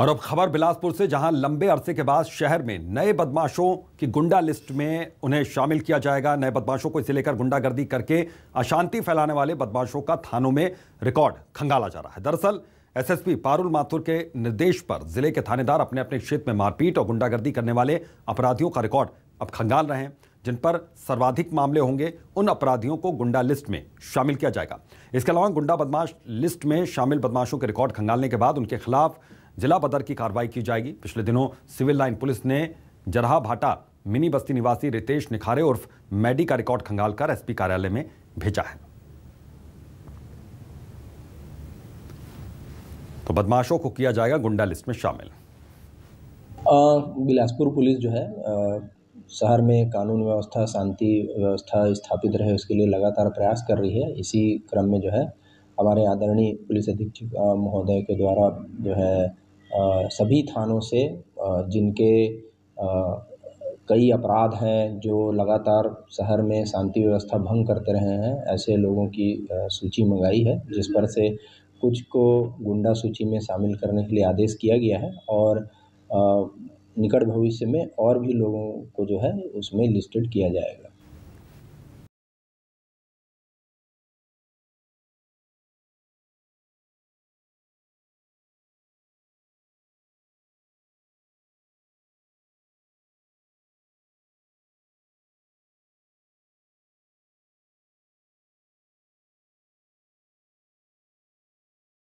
और अब खबर बिलासपुर से जहां लंबे अरसे के बाद शहर में नए बदमाशों की गुंडा लिस्ट में उन्हें शामिल किया जाएगा नए बदमाशों को इसे लेकर गुंडागर्दी करके अशांति फैलाने वाले बदमाशों का थानों में रिकॉर्ड खंगाला जा रहा है दरअसल एसएसपी पारुल माथुर के निर्देश पर जिले के थानेदार अपने अपने क्षेत्र में मारपीट और गुंडागर्दी करने वाले अपराधियों का रिकॉर्ड अब खंगाल रहे हैं जिन पर सर्वाधिक मामले होंगे उन अपराधियों को गुंडा लिस्ट में शामिल किया जाएगा इसके अलावा गुंडा बदमाश लिस्ट में शामिल बदमाशों के रिकॉर्ड खंगालने के बाद उनके खिलाफ जिला पदर की कार्रवाई की जाएगी पिछले दिनों सिविल लाइन पुलिस ने जरहा भाटा मिनी बस्ती निवासी रितेश निखारे उर्फ मैडी का रिकॉर्ड खंगाल कर एसपी कार्यालय में भेजा है तो बदमाशों को किया जाएगा गुंडा लिस्ट में शामिल बिलासपुर पुलिस जो है शहर में कानून व्यवस्था शांति व्यवस्था स्थापित रहे उसके लिए लगातार प्रयास कर रही है इसी क्रम में जो है हमारे आदरणीय पुलिस अधीक्षक महोदय के द्वारा जो है सभी थानों से जिनके कई अपराध हैं जो लगातार शहर में शांति व्यवस्था भंग करते रहे हैं ऐसे लोगों की सूची मंगाई है जिस पर से कुछ को गुंडा सूची में शामिल करने के लिए आदेश किया गया है और निकट भविष्य में और भी लोगों को जो है उसमें लिस्टेड किया जाएगा